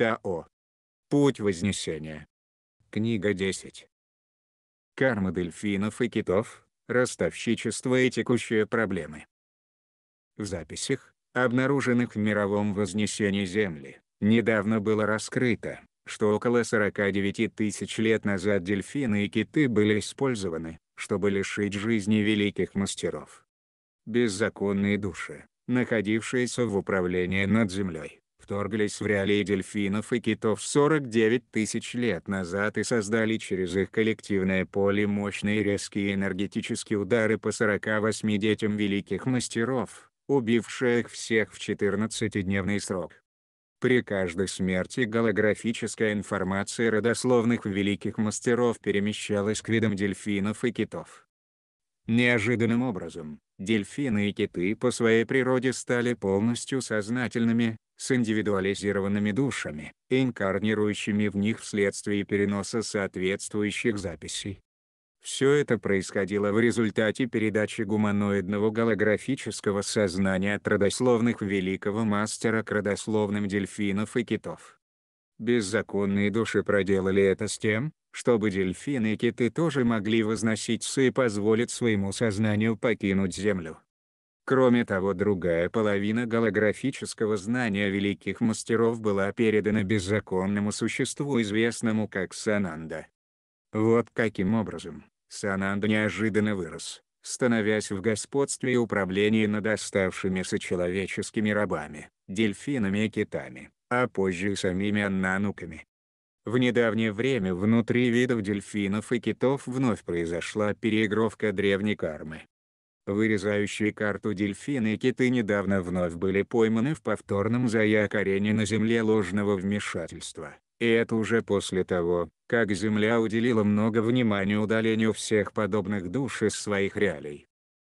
Тао. Путь Вознесения. Книга 10. Карма дельфинов и китов, ростовщичество и текущие проблемы. В записях, обнаруженных в мировом вознесении Земли, недавно было раскрыто, что около 49 тысяч лет назад дельфины и киты были использованы, чтобы лишить жизни великих мастеров. Беззаконные души, находившиеся в управлении над Землей вторглись в реалии дельфинов и китов 49 тысяч лет назад и создали через их коллективное поле мощные резкие энергетические удары по 48 детям великих мастеров, убившие их всех в 14-дневный срок. При каждой смерти голографическая информация родословных великих мастеров перемещалась к видам дельфинов и китов. Неожиданным образом, дельфины и киты по своей природе стали полностью сознательными, с индивидуализированными душами, инкарнирующими в них вследствие переноса соответствующих записей. Все это происходило в результате передачи гуманоидного голографического сознания от родословных великого мастера к родословным дельфинов и китов. Беззаконные души проделали это с тем, чтобы дельфины и киты тоже могли возноситься и позволить своему сознанию покинуть Землю. Кроме того другая половина голографического знания великих мастеров была передана беззаконному существу известному как Сананда. Вот каким образом, Сананда неожиданно вырос, становясь в господстве и управлении над оставшимися человеческими рабами, дельфинами и китами, а позже и самими аннануками. В недавнее время внутри видов дельфинов и китов вновь произошла переигровка древней кармы, Вырезающие карту дельфины и киты недавно вновь были пойманы в повторном заякорении на Земле ложного вмешательства. И это уже после того, как Земля уделила много внимания удалению всех подобных душ из своих реалий.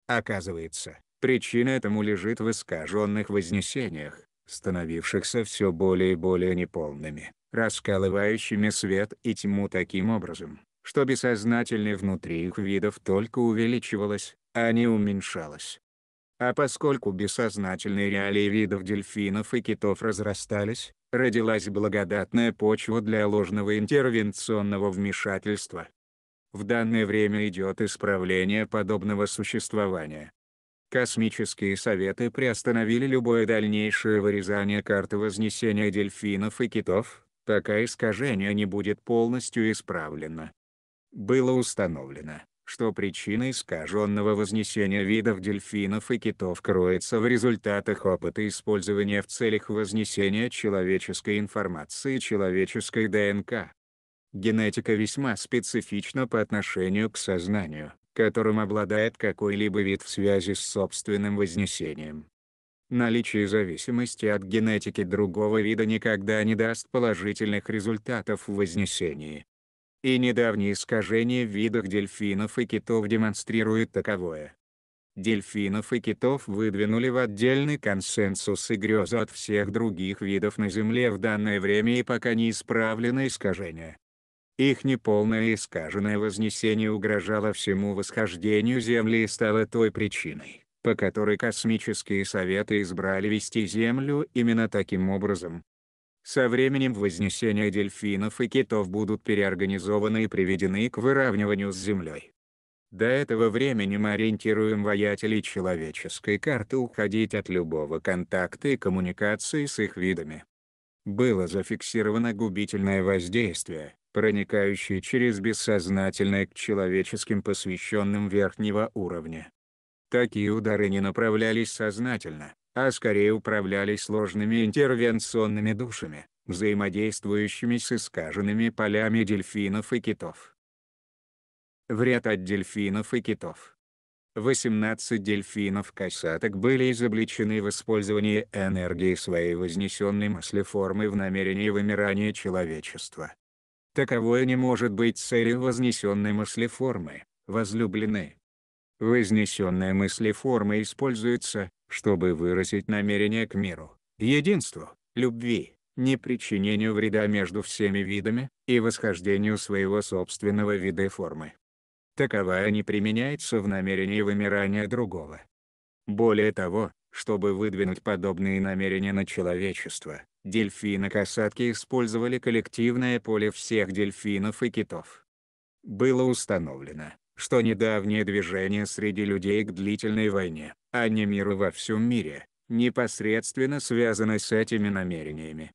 Оказывается, причина этому лежит в искаженных вознесениях, становившихся все более и более неполными, раскалывающими свет и тьму таким образом, что бессознательное внутри их видов только увеличивалось, а не уменьшалось. А поскольку бессознательные реалии видов дельфинов и китов разрастались, родилась благодатная почва для ложного интервенционного вмешательства. В данное время идет исправление подобного существования. Космические советы приостановили любое дальнейшее вырезание карты вознесения дельфинов и китов, пока искажение не будет полностью исправлено. Было установлено, что причина искаженного вознесения видов дельфинов и китов кроется в результатах опыта использования в целях вознесения человеческой информации человеческой ДНК. Генетика весьма специфична по отношению к сознанию, которым обладает какой-либо вид в связи с собственным вознесением. Наличие зависимости от генетики другого вида никогда не даст положительных результатов в вознесении. И недавние искажения в видах дельфинов и китов демонстрируют таковое. Дельфинов и китов выдвинули в отдельный консенсус и грезу от всех других видов на Земле в данное время и пока не исправлено искажение. Их неполное искаженное вознесение угрожало всему восхождению Земли и стало той причиной, по которой космические советы избрали вести Землю именно таким образом. Со временем вознесения дельфинов и китов будут переорганизованы и приведены к выравниванию с Землей. До этого времени мы ориентируем воятелей человеческой карты уходить от любого контакта и коммуникации с их видами. Было зафиксировано губительное воздействие, проникающее через бессознательное к человеческим посвященным верхнего уровня. Такие удары не направлялись сознательно, а скорее управлялись сложными интервенционными душами, взаимодействующими с искаженными полями дельфинов и китов. В от дельфинов и китов. 18 дельфинов-косаток были изобличены в использовании энергии своей вознесенной мыслеформы в намерении вымирания человечества. Таковое не может быть целью вознесенной мыслеформы, возлюбленной вознесенная мысли мыслеформа используется, чтобы выразить намерение к миру, единству, любви, непричинению вреда между всеми видами, и восхождению своего собственного вида и формы. Таковая не применяется в намерении вымирания другого. Более того, чтобы выдвинуть подобные намерения на человечество, дельфины-касатки использовали коллективное поле всех дельфинов и китов. Было установлено, что недавнее движение среди людей к длительной войне, а не миру во всем мире, непосредственно связано с этими намерениями.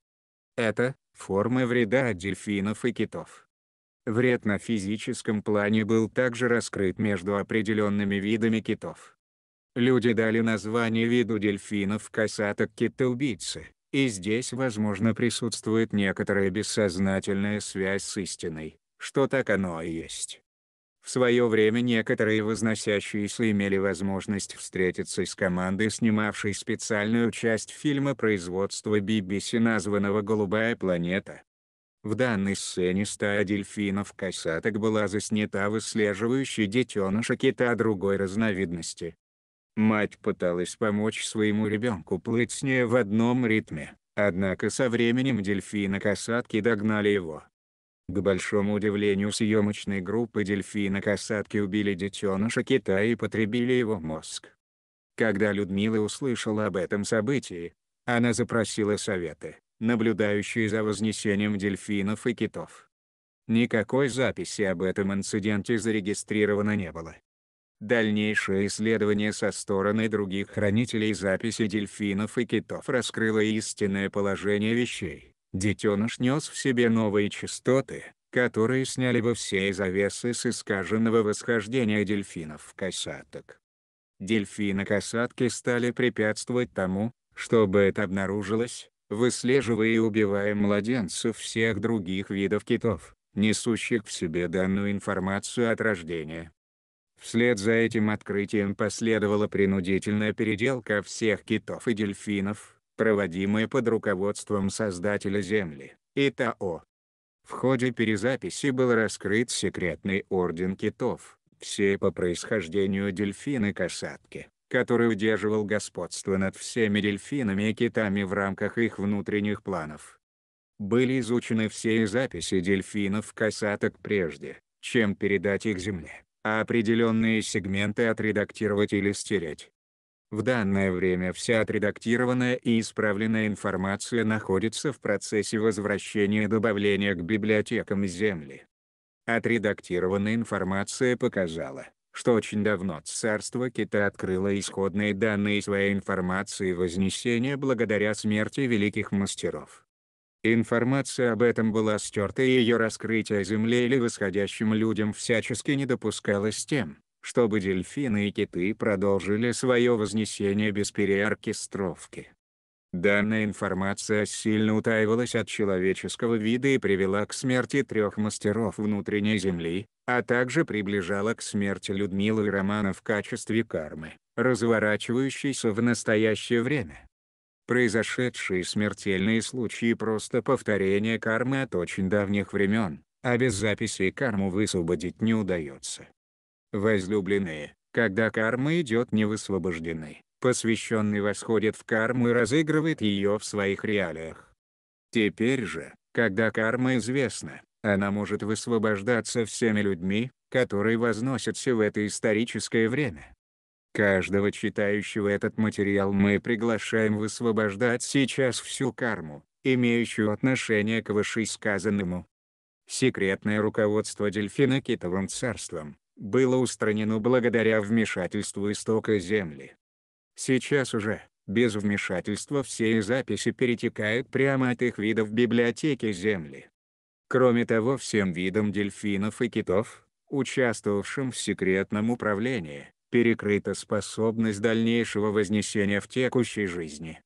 Это – формы вреда от дельфинов и китов. Вред на физическом плане был также раскрыт между определенными видами китов. Люди дали название виду дельфинов косаток кита-убийцы, и здесь возможно присутствует некоторая бессознательная связь с истиной, что так оно и есть. В свое время некоторые возносящиеся имели возможность встретиться с командой, снимавшей специальную часть фильма производства BBC, названного «Голубая планета». В данной сцене стая дельфинов-косаток была заснята выслеживающей детеныша кита другой разновидности. Мать пыталась помочь своему ребенку плыть с ней в одном ритме, однако со временем дельфины-косатки догнали его. К большому удивлению съемочной группы дельфина-касатки убили детеныша кита и потребили его мозг. Когда Людмила услышала об этом событии, она запросила советы, наблюдающие за вознесением дельфинов и китов. Никакой записи об этом инциденте зарегистрировано не было. Дальнейшее исследование со стороны других хранителей записи дельфинов и китов раскрыло истинное положение вещей. Детеныш нес в себе новые частоты, которые сняли бы все завесы с искаженного восхождения дельфинов косаток. дельфины косатки стали препятствовать тому, чтобы это обнаружилось, выслеживая и убивая младенцев всех других видов китов, несущих в себе данную информацию от рождения. Вслед за этим открытием последовала принудительная переделка всех китов и дельфинов, проводимые под руководством Создателя Земли, Итао. В ходе перезаписи был раскрыт секретный орден китов, все по происхождению дельфины-касатки, который удерживал господство над всеми дельфинами и китами в рамках их внутренних планов. Были изучены все записи дельфинов-касаток прежде, чем передать их Земле, а определенные сегменты отредактировать или стереть. В данное время вся отредактированная и исправленная информация находится в процессе возвращения и добавления к библиотекам Земли. Отредактированная информация показала, что очень давно царство Кита открыло исходные данные своей информации Вознесения благодаря смерти великих мастеров. Информация об этом была стерта и ее раскрытие Земле или восходящим людям всячески не допускалось тем, чтобы дельфины и киты продолжили свое вознесение без переоркестровки. Данная информация сильно утаивалась от человеческого вида и привела к смерти трех мастеров внутренней Земли, а также приближала к смерти Людмилы и Романа в качестве кармы, разворачивающейся в настоящее время. Произошедшие смертельные случаи просто повторение кармы от очень давних времен, а без записи карму высвободить не удается. Возлюбленные, когда карма идет невысвобожденной, посвященный восходит в карму и разыгрывает ее в своих реалиях. Теперь же, когда карма известна, она может высвобождаться всеми людьми, которые возносятся в это историческое время. Каждого читающего этот материал мы приглашаем высвобождать сейчас всю карму, имеющую отношение к вышесказанному. Секретное руководство дельфина китовым царством было устранено благодаря вмешательству истока Земли. Сейчас уже, без вмешательства все записи перетекают прямо от их видов в библиотеке Земли. Кроме того всем видам дельфинов и китов, участвовавшим в секретном управлении, перекрыта способность дальнейшего вознесения в текущей жизни.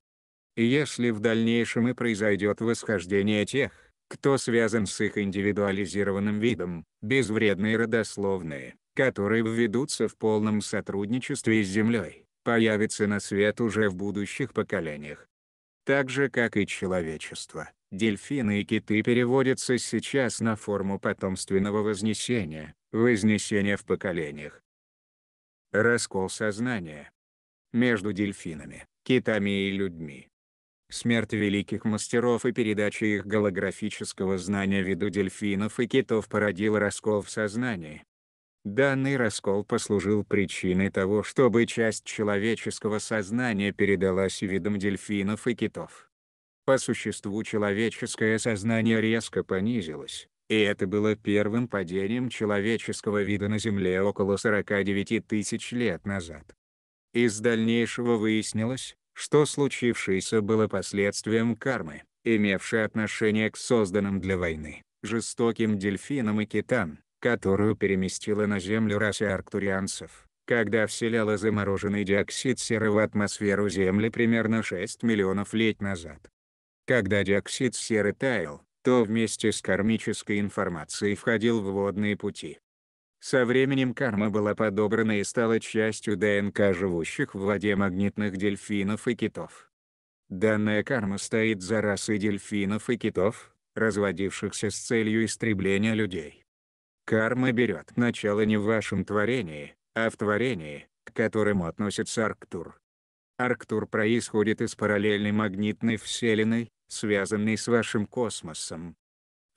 Если в дальнейшем и произойдет восхождение тех, кто связан с их индивидуализированным видом, безвредные родословные, которые введутся в полном сотрудничестве с Землей, появятся на свет уже в будущих поколениях. Так же как и человечество, дельфины и киты переводятся сейчас на форму потомственного вознесения, вознесения в поколениях. Раскол сознания. Между дельфинами, китами и людьми смерть великих мастеров и передача их голографического знания виду дельфинов и китов породила раскол в сознании. Данный раскол послужил причиной того, чтобы часть человеческого сознания передалась видам дельфинов и китов. По существу человеческое сознание резко понизилось, и это было первым падением человеческого вида на Земле около 49 тысяч лет назад. Из дальнейшего выяснилось, что случившееся было последствием кармы, имевшей отношение к созданным для войны, жестоким дельфинам и китам, которую переместила на Землю раса арктурианцев, когда вселяла замороженный диоксид серы в атмосферу Земли примерно 6 миллионов лет назад. Когда диоксид серы таял, то вместе с кармической информацией входил в водные пути, со временем карма была подобрана и стала частью ДНК живущих в воде магнитных дельфинов и китов. Данная карма стоит за расой дельфинов и китов, разводившихся с целью истребления людей. Карма берет начало не в вашем творении, а в творении, к которому относится Арктур. Арктур происходит из параллельной магнитной вселенной, связанной с вашим космосом.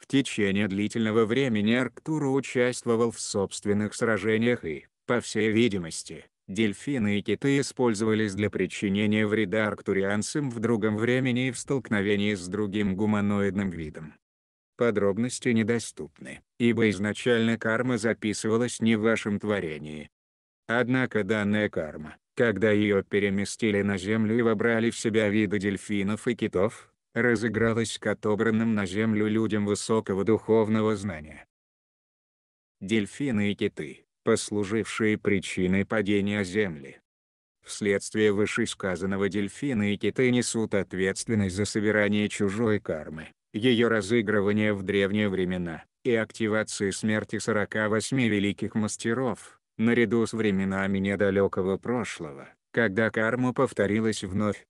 В течение длительного времени Арктура участвовал в собственных сражениях и, по всей видимости, дельфины и киты использовались для причинения вреда арктурианцам в другом времени и в столкновении с другим гуманоидным видом. Подробности недоступны, ибо изначально карма записывалась не в вашем творении. Однако данная карма, когда ее переместили на Землю и вобрали в себя виды дельфинов и китов, разыгралась к отобранным на землю людям высокого духовного знания. Дельфины и киты, послужившие причиной падения Земли. Вследствие вышесказанного дельфины и киты несут ответственность за собирание чужой кармы, ее разыгрывание в древние времена, и активации смерти 48 великих мастеров, наряду с временами недалекого прошлого, когда карма повторилась вновь.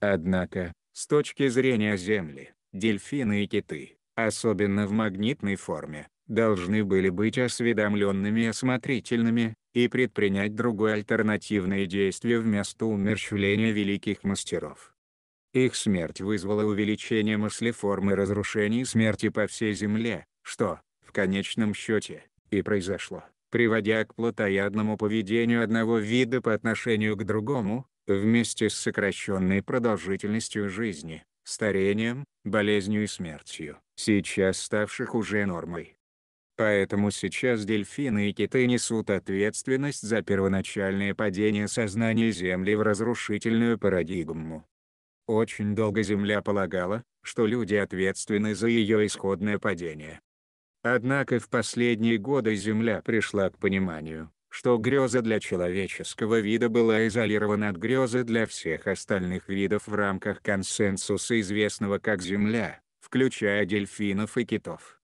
Однако, с точки зрения Земли, дельфины и киты, особенно в магнитной форме, должны были быть осведомленными и осмотрительными, и предпринять другое альтернативное действие вместо умерщвления великих мастеров. Их смерть вызвала увеличение мыслеформы разрушений смерти по всей Земле, что, в конечном счете, и произошло, приводя к плотоядному поведению одного вида по отношению к другому, вместе с сокращенной продолжительностью жизни, старением, болезнью и смертью, сейчас ставших уже нормой. Поэтому сейчас дельфины и киты несут ответственность за первоначальное падение сознания Земли в разрушительную парадигму. Очень долго Земля полагала, что люди ответственны за ее исходное падение. Однако в последние годы Земля пришла к пониманию, что греза для человеческого вида была изолирована от грезы для всех остальных видов в рамках консенсуса известного как Земля, включая дельфинов и китов.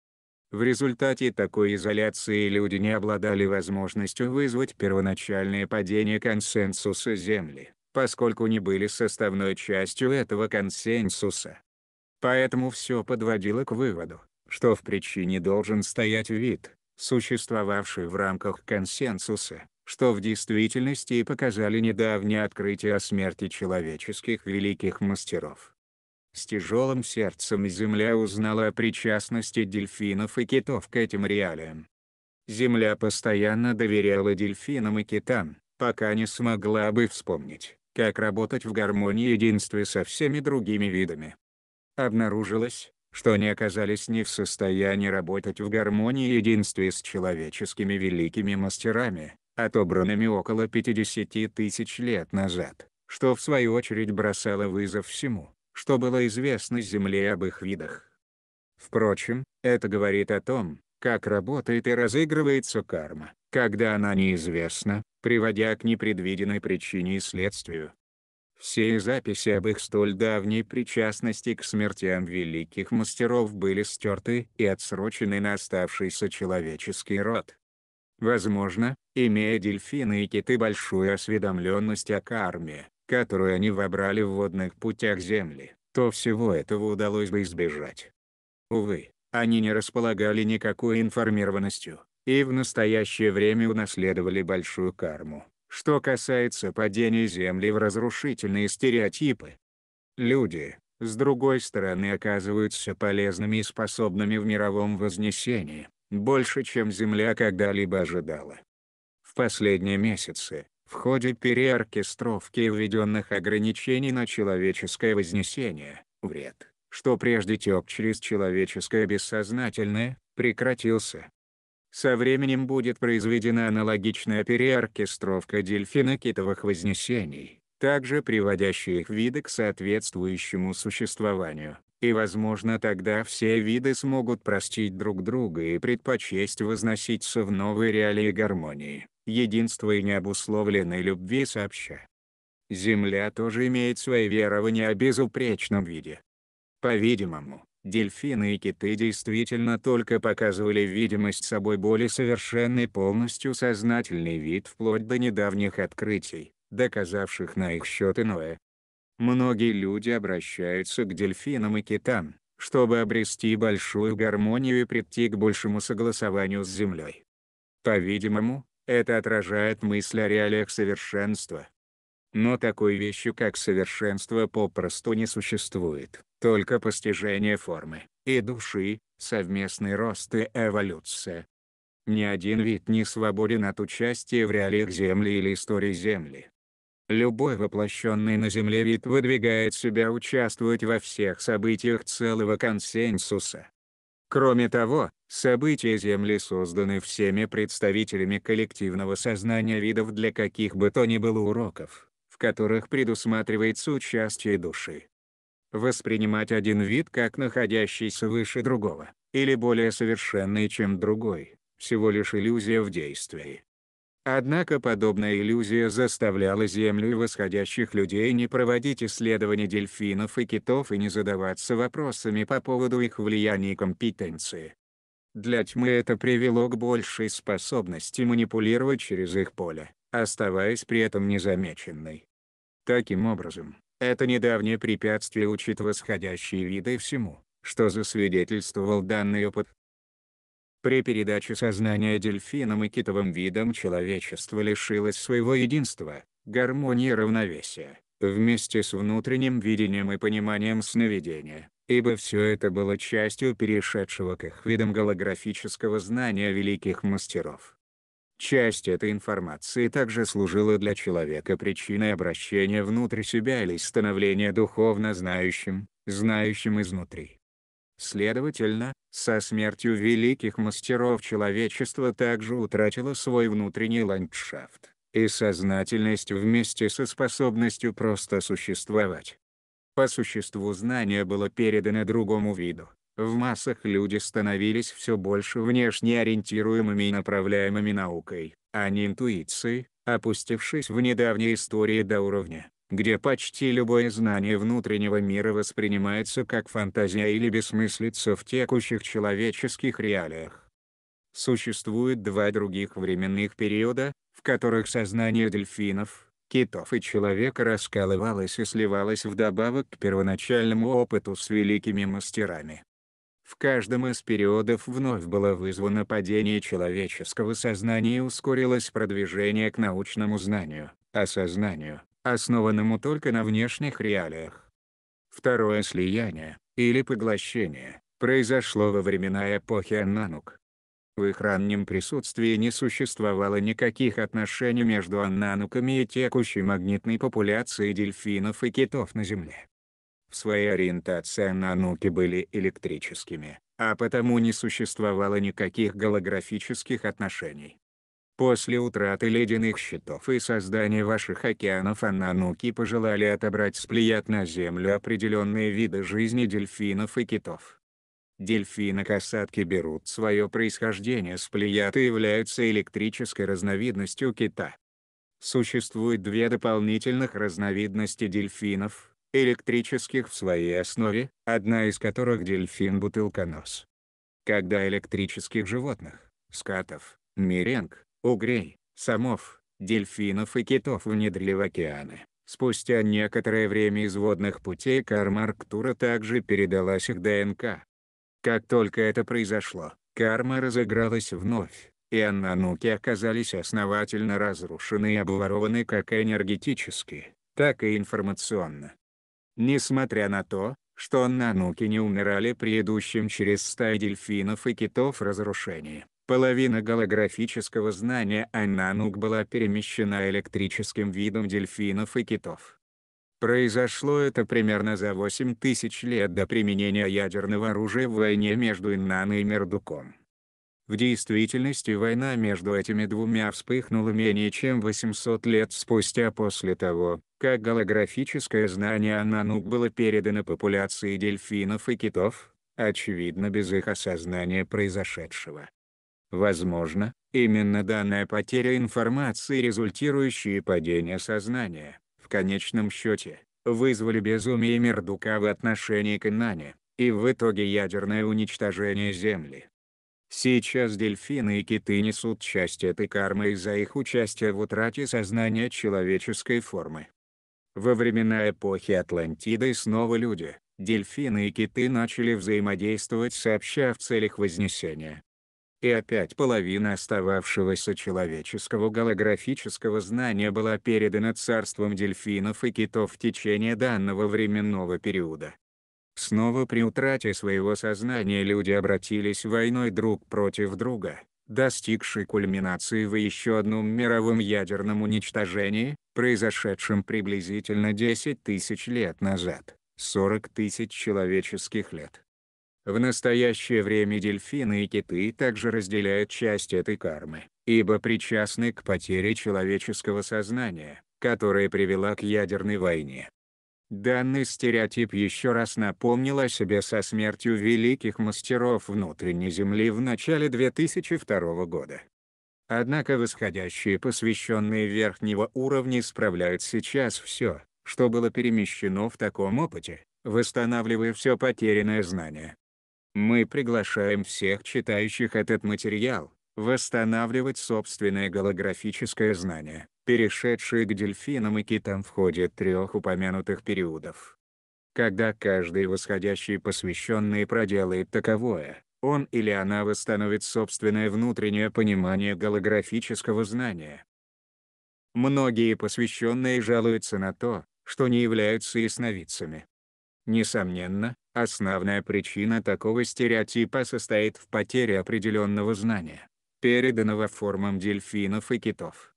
В результате такой изоляции люди не обладали возможностью вызвать первоначальное падение консенсуса Земли, поскольку не были составной частью этого консенсуса. Поэтому все подводило к выводу, что в причине должен стоять вид, существовавшие в рамках консенсуса, что в действительности и показали недавние открытия о смерти человеческих великих мастеров. С тяжелым сердцем Земля узнала о причастности дельфинов и китов к этим реалиям. Земля постоянно доверяла дельфинам и китам, пока не смогла бы вспомнить, как работать в гармонии и единстве со всеми другими видами. Обнаружилось, что они оказались не в состоянии работать в гармонии и единстве с человеческими великими мастерами, отобранными около 50 тысяч лет назад, что в свою очередь бросало вызов всему, что было известно Земле об их видах. Впрочем, это говорит о том, как работает и разыгрывается карма, когда она неизвестна, приводя к непредвиденной причине и следствию, все записи об их столь давней причастности к смертям великих мастеров были стерты и отсрочены на оставшийся человеческий род. Возможно, имея дельфины и киты большую осведомленность о карме, которую они вобрали в водных путях Земли, то всего этого удалось бы избежать. Увы, они не располагали никакой информированностью, и в настоящее время унаследовали большую карму, что касается падения Земли в разрушительные стереотипы, люди, с другой стороны оказываются полезными и способными в мировом вознесении, больше чем Земля когда-либо ожидала. В последние месяцы, в ходе переоркестровки введенных ограничений на человеческое вознесение, вред, что прежде тек через человеческое бессознательное, прекратился. Со временем будет произведена аналогичная переоркестровка дельфинокитовых вознесений, также приводящая их виды к соответствующему существованию, и возможно тогда все виды смогут простить друг друга и предпочесть возноситься в новые реалии гармонии, единства и необусловленной любви сообща. Земля тоже имеет свои верования о безупречном виде. По-видимому, Дельфины и киты действительно только показывали видимость собой более совершенный полностью сознательный вид вплоть до недавних открытий, доказавших на их счет иное. Многие люди обращаются к дельфинам и китам, чтобы обрести большую гармонию и прийти к большему согласованию с Землей. По-видимому, это отражает мысль о реалиях совершенства. Но такой вещи как совершенство попросту не существует. Только постижение формы и души, совместный рост и эволюция. Ни один вид не свободен от участия в реалиях Земли или истории Земли. Любой воплощенный на Земле вид выдвигает себя участвовать во всех событиях целого консенсуса. Кроме того, события Земли созданы всеми представителями коллективного сознания видов для каких бы то ни было уроков, в которых предусматривается участие души воспринимать один вид как находящийся выше другого, или более совершенный, чем другой, всего лишь иллюзия в действии. Однако подобная иллюзия заставляла Землю и восходящих людей не проводить исследования дельфинов и китов и не задаваться вопросами по поводу их влияния и компетенции. Для тьмы это привело к большей способности манипулировать через их поле, оставаясь при этом незамеченной. Таким образом, это недавнее препятствие учит восходящие виды всему, что засвидетельствовал данный опыт. При передаче сознания дельфинам и китовым видам человечество лишилось своего единства, гармонии и равновесия, вместе с внутренним видением и пониманием сновидения, ибо все это было частью перешедшего к их видам голографического знания великих мастеров. Часть этой информации также служила для человека причиной обращения внутрь себя или становления духовно знающим, знающим изнутри. Следовательно, со смертью великих мастеров человечество также утратило свой внутренний ландшафт, и сознательность вместе со способностью просто существовать. По существу знание было передано другому виду, в массах люди становились все больше внешне ориентируемыми и направляемыми наукой, а не интуицией, опустившись в недавней истории до уровня, где почти любое знание внутреннего мира воспринимается как фантазия или бессмыслица в текущих человеческих реалиях. Существует два других временных периода, в которых сознание дельфинов, китов и человека раскалывалось и сливалось вдобавок к первоначальному опыту с великими мастерами. В каждом из периодов вновь было вызвано падение человеческого сознания и ускорилось продвижение к научному знанию, осознанию, основанному только на внешних реалиях. Второе слияние, или поглощение, произошло во времена эпохи Аннанук. В их раннем присутствии не существовало никаких отношений между аннануками и текущей магнитной популяцией дельфинов и китов на Земле. В своей ориентации Нуки были электрическими, а потому не существовало никаких голографических отношений. После утраты ледяных щитов и создания ваших океанов анануки пожелали отобрать с плеяд на Землю определенные виды жизни дельфинов и китов. Дельфины-касатки берут свое происхождение с плеяд и являются электрической разновидностью кита. Существует две дополнительных разновидности дельфинов – электрических в своей основе, одна из которых дельфин-бутылконос. Когда электрических животных, скатов, меренг, угрей, самов, дельфинов и китов внедрили в океаны, спустя некоторое время из водных путей карма Арктура также передалась их ДНК. Как только это произошло, карма разыгралась вновь, и аннануки оказались основательно разрушены и обворованы как энергетически, так и информационно. Несмотря на то, что нануки не умирали при идущем через стаи дельфинов и китов разрушении, половина голографического знания ананук была перемещена электрическим видом дельфинов и китов. Произошло это примерно за 8 тысяч лет до применения ядерного оружия в войне между Иннан и Мердуком. В действительности война между этими двумя вспыхнула менее чем 800 лет спустя после того, как голографическое знание Ананук было передано популяции дельфинов и китов, очевидно без их осознания произошедшего. Возможно, именно данная потеря информации результирующие падение сознания, в конечном счете, вызвали безумие Мердука в отношении к Инане, и в итоге ядерное уничтожение Земли. Сейчас дельфины и киты несут часть этой кармы из-за их участия в утрате сознания человеческой формы. Во времена эпохи Атлантиды снова люди, дельфины и киты начали взаимодействовать сообща в целях вознесения. И опять половина остававшегося человеческого голографического знания была передана царством дельфинов и китов в течение данного временного периода. Снова при утрате своего сознания люди обратились войной друг против друга, достигшей кульминации в еще одном мировом ядерном уничтожении, произошедшем приблизительно 10 тысяч лет назад, 40 тысяч человеческих лет. В настоящее время дельфины и киты также разделяют часть этой кармы, ибо причастны к потере человеческого сознания, которая привела к ядерной войне. Данный стереотип еще раз напомнил о себе со смертью великих мастеров внутренней Земли в начале 2002 года. Однако восходящие посвященные верхнего уровня справляют сейчас все, что было перемещено в таком опыте, восстанавливая все потерянное знание. Мы приглашаем всех читающих этот материал, восстанавливать собственное голографическое знание перешедшие к дельфинам и китам в ходе трех упомянутых периодов. Когда каждый восходящий посвященный проделает таковое, он или она восстановит собственное внутреннее понимание голографического знания. Многие посвященные жалуются на то, что не являются ясновидцами. Несомненно, основная причина такого стереотипа состоит в потере определенного знания, переданного формам дельфинов и китов.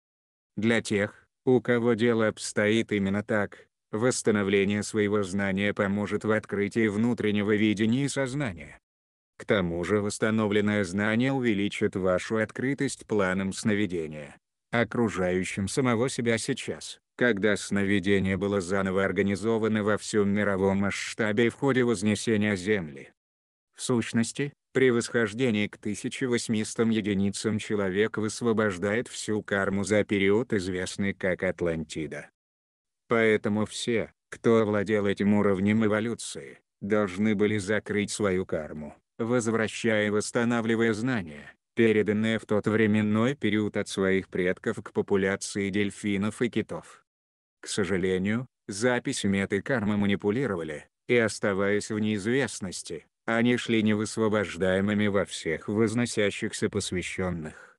Для тех, у кого дело обстоит именно так, восстановление своего знания поможет в открытии внутреннего видения и сознания. К тому же восстановленное знание увеличит вашу открытость планам сновидения, окружающим самого себя сейчас. Когда сновидение было заново организовано во всем мировом масштабе в ходе вознесения Земли, в сущности, при восхождении к 1800 единицам человек высвобождает всю карму за период, известный как Атлантида. Поэтому все, кто овладел этим уровнем эволюции, должны были закрыть свою карму, возвращая и восстанавливая знания, переданные в тот временной период от своих предков к популяции дельфинов и китов. К сожалению, записями этой кармы манипулировали, и оставаясь в неизвестности, они шли невысвобождаемыми во всех возносящихся посвященных.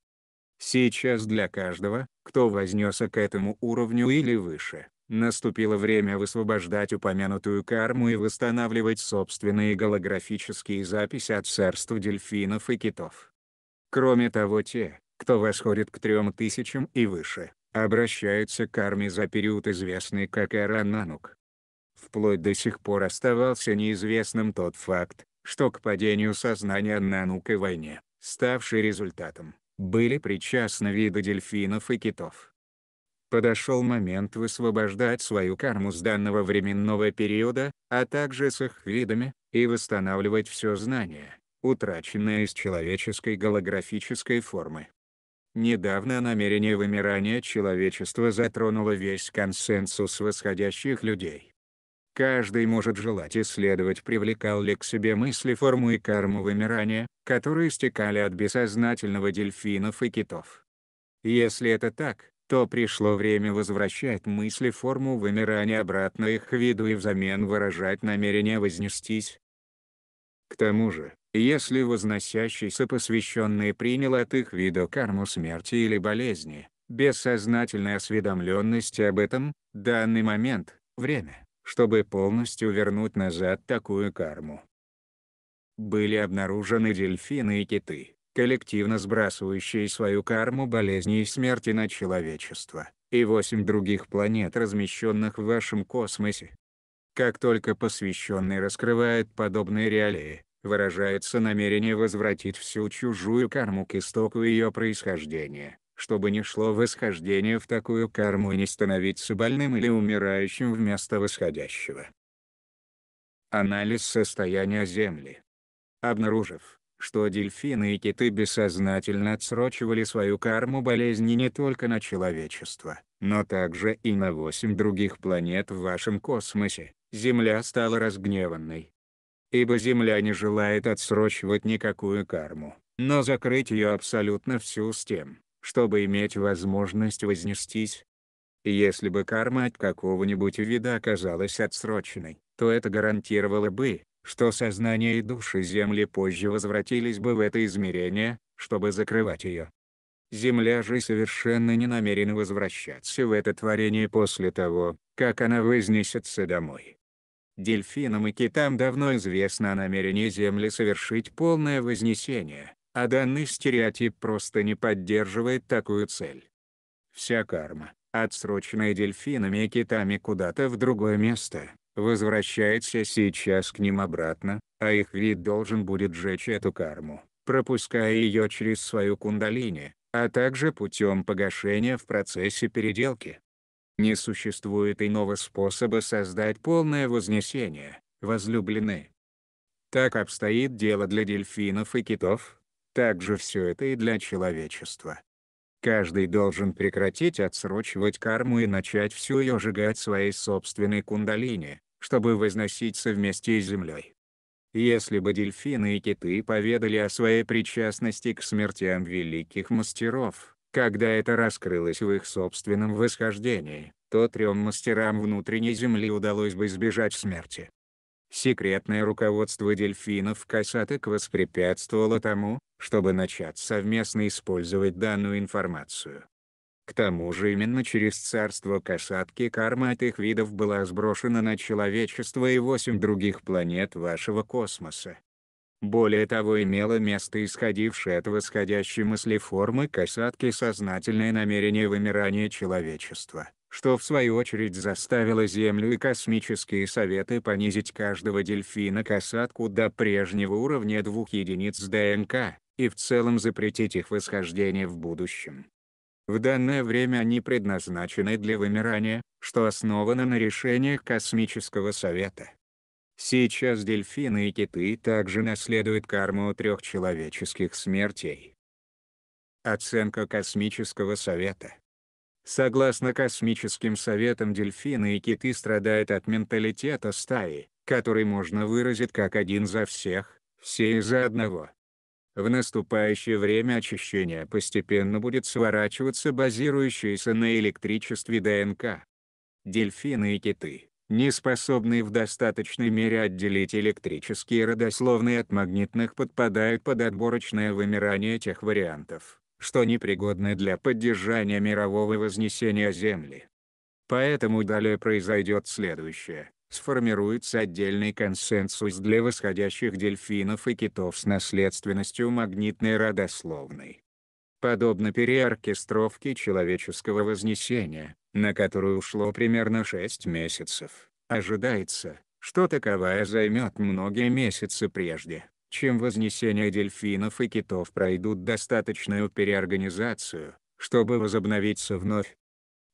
Сейчас для каждого, кто вознесся к этому уровню или выше, наступило время высвобождать упомянутую карму и восстанавливать собственные голографические записи от царства дельфинов и китов. Кроме того те, кто восходит к трем тысячам и выше, обращаются к карме за период известный как Эрананук. Вплоть до сих пор оставался неизвестным тот факт, что к падению сознания на науке войне, ставшей результатом, были причастны виды дельфинов и китов. Подошел момент высвобождать свою карму с данного временного периода, а также с их видами, и восстанавливать все знание, утраченное из человеческой голографической формы. Недавно намерение вымирания человечества затронуло весь консенсус восходящих людей. Каждый может желать исследовать привлекал ли к себе мысли форму и карму вымирания, которые стекали от бессознательного дельфинов и китов. Если это так, то пришло время возвращать мысли форму вымирания обратно их виду и взамен выражать намерение вознестись. К тому же, если возносящийся посвященный принял от их вида карму смерти или болезни, бессознательной осведомленности об этом, данный момент, время чтобы полностью вернуть назад такую карму. Были обнаружены дельфины и киты, коллективно сбрасывающие свою карму болезней и смерти на человечество, и восемь других планет, размещенных в вашем космосе. Как только посвященный раскрывает подобные реалии, выражается намерение возвратить всю чужую карму к истоку ее происхождения чтобы не шло восхождение в такую карму и не становиться больным или умирающим вместо восходящего. Анализ состояния Земли. Обнаружив, что дельфины и киты бессознательно отсрочивали свою карму болезни не только на человечество, но также и на 8 других планет в вашем космосе, Земля стала разгневанной. Ибо Земля не желает отсрочивать никакую карму, но закрыть ее абсолютно всю с тем, чтобы иметь возможность вознестись. Если бы карма от какого-нибудь вида оказалась отсроченной, то это гарантировало бы, что сознание и души Земли позже возвратились бы в это измерение, чтобы закрывать ее. Земля же совершенно не намерена возвращаться в это творение после того, как она вознесется домой. Дельфинам и китам давно известно о намерении Земли совершить полное вознесение, а данный стереотип просто не поддерживает такую цель. Вся карма, отсроченная дельфинами и китами куда-то в другое место, возвращается сейчас к ним обратно, а их вид должен будет сжечь эту карму, пропуская ее через свою кундалини, а также путем погашения в процессе переделки. Не существует иного способа создать полное вознесение, возлюблены. Так обстоит дело для дельфинов и китов, так же все это и для человечества. Каждый должен прекратить отсрочивать карму и начать всю ее сжигать своей собственной кундалине, чтобы возноситься вместе с землей. Если бы дельфины и киты поведали о своей причастности к смертям великих мастеров, когда это раскрылось в их собственном восхождении, то трем мастерам внутренней земли удалось бы избежать смерти. Секретное руководство дельфинов-касаток воспрепятствовало тому, чтобы начать совместно использовать данную информацию. К тому же именно через царство касатки карма от их видов была сброшена на человечество и восемь других планет вашего космоса. Более того имело место исходившее от восходящей мысли формы касатки сознательное намерение вымирания человечества, что в свою очередь заставило Землю и космические советы понизить каждого дельфина касатку до прежнего уровня двух единиц ДНК, и в целом запретить их восхождение в будущем. В данное время они предназначены для вымирания, что основано на решениях Космического Совета. Сейчас дельфины и киты также наследуют карму трех человеческих смертей. Оценка Космического Совета Согласно Космическим Советам дельфины и киты страдают от менталитета стаи, который можно выразить как один за всех, все из-за одного. В наступающее время очищения постепенно будет сворачиваться базирующееся на электричестве ДНК. Дельфины и киты, не способные в достаточной мере отделить электрические родословные от магнитных подпадают под отборочное вымирание тех вариантов, что непригодны для поддержания мирового вознесения Земли. Поэтому далее произойдет следующее сформируется отдельный консенсус для восходящих дельфинов и китов с наследственностью магнитной родословной. Подобно переоркестровке человеческого вознесения, на которую ушло примерно 6 месяцев, ожидается, что таковая займет многие месяцы прежде, чем вознесения дельфинов и китов пройдут достаточную переорганизацию, чтобы возобновиться вновь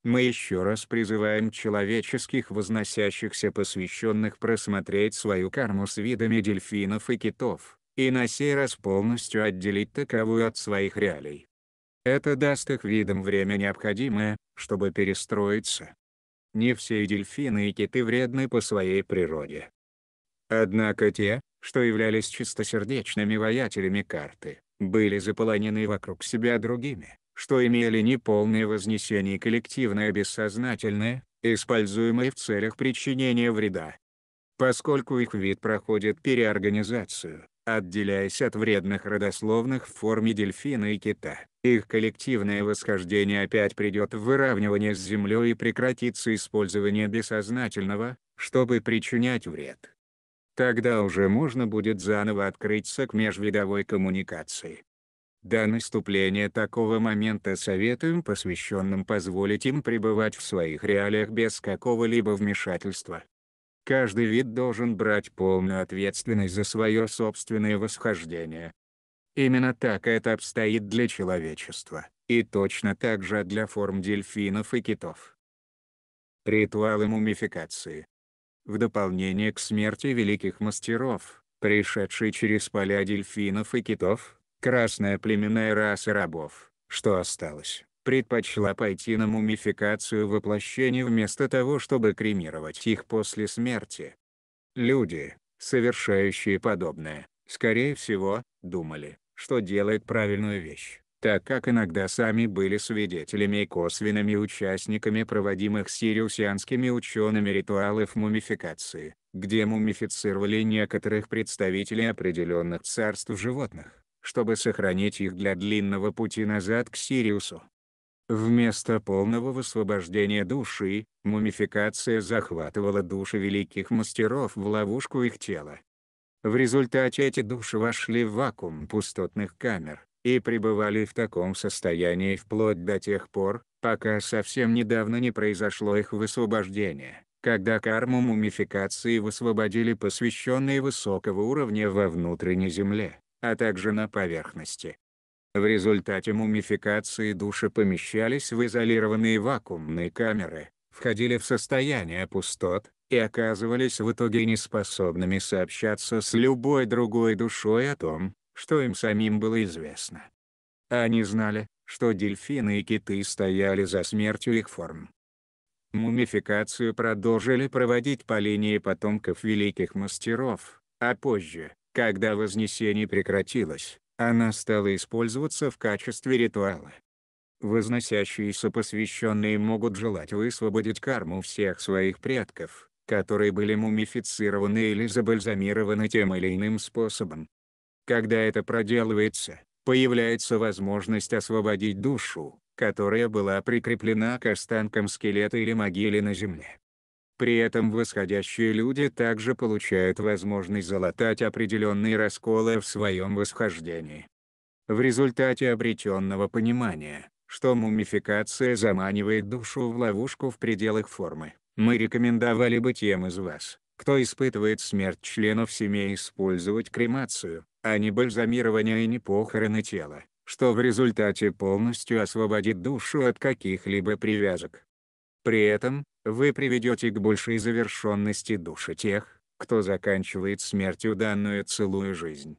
мы еще раз призываем человеческих возносящихся посвященных просмотреть свою карму с видами дельфинов и китов, и на сей раз полностью отделить таковую от своих реалий. Это даст их видам время необходимое, чтобы перестроиться. Не все дельфины и киты вредны по своей природе. Однако те, что являлись чистосердечными воятелями карты, были заполонены вокруг себя другими, что имели неполное вознесение коллективное бессознательное, используемое в целях причинения вреда. Поскольку их вид проходит переорганизацию, отделяясь от вредных родословных в форме дельфина и кита, их коллективное восхождение опять придет в выравнивание с Землей и прекратится использование бессознательного, чтобы причинять вред. Тогда уже можно будет заново открыться к межвидовой коммуникации. До наступления такого момента советуем посвященным позволить им пребывать в своих реалиях без какого-либо вмешательства. Каждый вид должен брать полную ответственность за свое собственное восхождение. Именно так это обстоит для человечества, и точно так же для форм дельфинов и китов. Ритуалы мумификации. В дополнение к смерти великих мастеров, пришедшей через поля дельфинов и китов, Красная племенная раса рабов, что осталось, предпочла пойти на мумификацию воплощения вместо того чтобы кремировать их после смерти. Люди, совершающие подобное, скорее всего, думали, что делают правильную вещь, так как иногда сами были свидетелями и косвенными участниками проводимых сириусианскими учеными ритуалов мумификации, где мумифицировали некоторых представителей определенных царств животных чтобы сохранить их для длинного пути назад к Сириусу. Вместо полного высвобождения души, мумификация захватывала души великих мастеров в ловушку их тела. В результате эти души вошли в вакуум пустотных камер и пребывали в таком состоянии вплоть до тех пор, пока совсем недавно не произошло их высвобождение, когда карму мумификации высвободили посвященные высокого уровня во внутренней земле а также на поверхности. В результате мумификации души помещались в изолированные вакуумные камеры, входили в состояние пустот, и оказывались в итоге неспособными сообщаться с любой другой душой о том, что им самим было известно. Они знали, что дельфины и киты стояли за смертью их форм. Мумификацию продолжили проводить по линии потомков великих мастеров, а позже, когда вознесение прекратилось, она стала использоваться в качестве ритуала. Возносящиеся посвященные могут желать высвободить карму всех своих предков, которые были мумифицированы или забальзамированы тем или иным способом. Когда это проделывается, появляется возможность освободить душу, которая была прикреплена к останкам скелета или могиле на земле. При этом восходящие люди также получают возможность залатать определенные расколы в своем восхождении. В результате обретенного понимания, что мумификация заманивает душу в ловушку в пределах формы, мы рекомендовали бы тем из вас, кто испытывает смерть членов семьи использовать кремацию, а не бальзамирование и не похороны тела, что в результате полностью освободит душу от каких-либо привязок. При этом, вы приведете к большей завершенности души тех, кто заканчивает смертью данную целую жизнь.